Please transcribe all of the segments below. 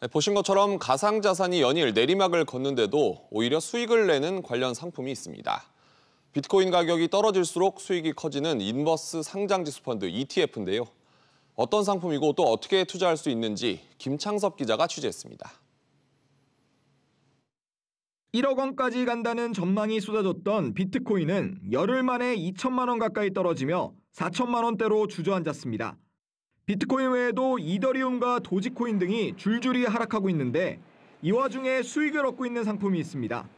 네, 보신 것처럼 가상자산이 연일 내리막을 걷는데도 오히려 수익을 내는 관련 상품이 있습니다. 비트코인 가격이 떨어질수록 수익이 커지는 인버스 상장지수 펀드 ETF인데요. 어떤 상품이고 또 어떻게 투자할 수 있는지 김창섭 기자가 취재했습니다. 1억 원까지 간다는 전망이 쏟아졌던 비트코인은 열흘 만에 2천만 원 가까이 떨어지며 4천만 원대로 주저앉았습니다. 비트코인 외에도 이더리움과 도지코인 등이 줄줄이 하락하고 있는데 이 와중에 수익을 얻고 있는 상품이 있습니다.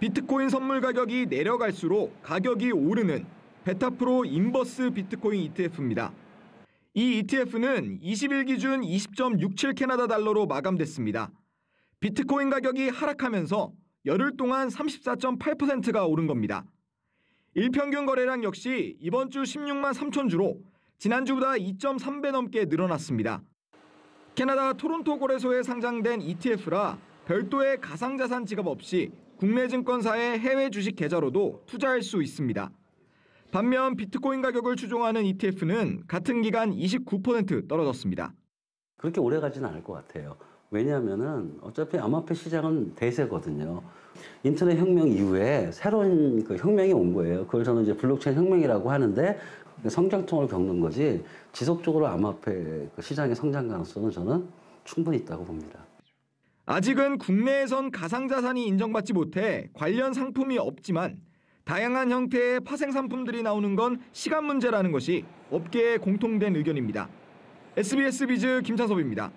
비트코인 선물 가격이 내려갈수록 가격이 오르는 베타프로 인버스 비트코인 ETF입니다. 이 ETF는 20일 기준 20.67 캐나다 달러로 마감됐습니다. 비트코인 가격이 하락하면서 열흘 동안 34.8%가 오른 겁니다. 일평균 거래량 역시 이번 주 16만 3천 주로 지난주보다 2.3배 넘게 늘어났습니다. 캐나다 토론토 거래소에 상장된 ETF라 별도의 가상자산 지갑 없이 국내 증권사의 해외 주식 계좌로도 투자할 수 있습니다. 반면 비트코인 가격을 추종하는 ETF는 같은 기간 29% 떨어졌습니다. 그렇게 오래 가지는 않을 것 같아요. 왜냐하면은 어차피 암호화폐 시장은 대세거든요. 인터넷 혁명 이후에 새로운 그 혁명이 온 거예요. 그걸 저는 이제 블록체인 혁명이라고 하는데 그 성장통을 겪는 거지 지속적으로 암호화폐 그 시장의 성장 가능성은 저는 충분히 있다고 봅니다. 아직은 국내에선 가상자산이 인정받지 못해 관련 상품이 없지만 다양한 형태의 파생 상품들이 나오는 건 시간 문제라는 것이 업계의 공통된 의견입니다. SBS 비즈 김찬섭입니다.